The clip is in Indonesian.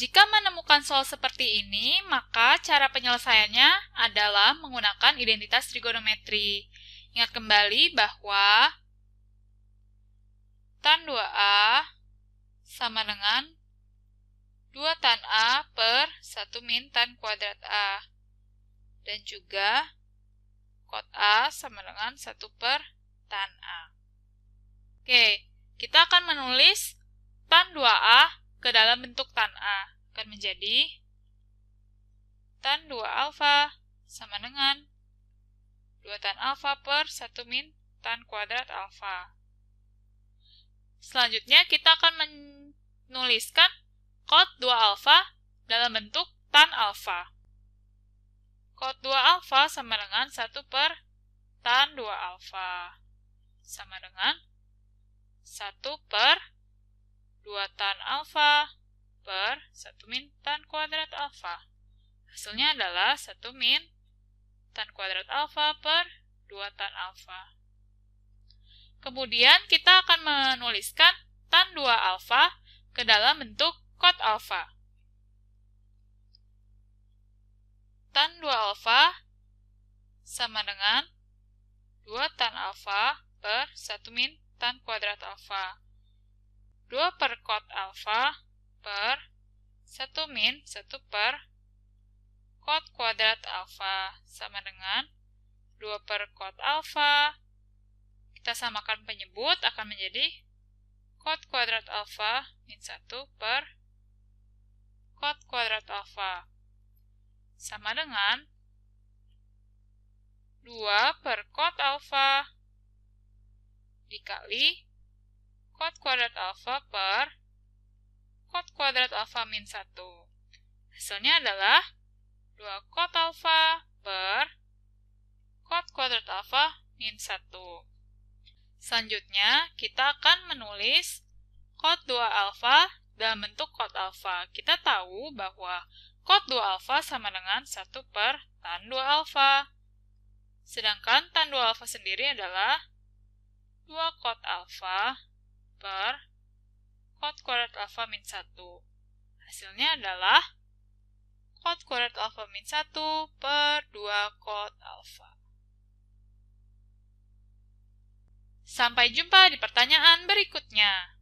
Jika menemukan soal seperti ini, maka cara penyelesaiannya adalah menggunakan identitas trigonometri. Ingat kembali bahwa tan 2A sama dengan 2 tan A per 1 min tan kuadrat A. Dan juga kot A sama dengan 1 per tan A. Oke, kita akan menulis tan 2A ke dalam bentuk tan A akan menjadi tan 2 alfa sama dengan 2 tan alfa per 1 min tan kuadrat alfa. Selanjutnya kita akan menuliskan cot 2 alfa dalam bentuk tan alfa. Cot 2 alfa sama dengan 1 per tan 2 alfa sama dengan 1 per 2 tan alfa per 1 min tan kuadrat alfa. Hasilnya adalah 1 min tan kuadrat alfa per 2 tan alfa. Kemudian kita akan menuliskan tan 2 alfa ke dalam bentuk cot alfa. Tan 2 alfa sama dengan 2 tan alfa per 1 min tan kuadrat alfa. 2 per cot alfa per 1 min 1 per cot kuadrat alfa sama dengan 2 per cot alfa. Kita samakan penyebut akan menjadi cot kuadrat alfa min 1 per cot kuadrat alfa. Sama dengan 2 per cot alfa dikali cot kuadrat alfa per cot kuadrat alfa min 1. Hasilnya adalah 2 cot alfa per cot kuadrat alfa min 1. Selanjutnya, kita akan menulis cot 2 alfa dalam bentuk cot alfa. Kita tahu bahwa cot 2 alfa sama dengan 1 per tan 2 alfa. Sedangkan tan 2 alfa sendiri adalah 2 cot alfa per cot kuadrat alfa min 1. Hasilnya adalah cot kuadrat alfa min 1 per 2 cot alfa. Sampai jumpa di pertanyaan berikutnya.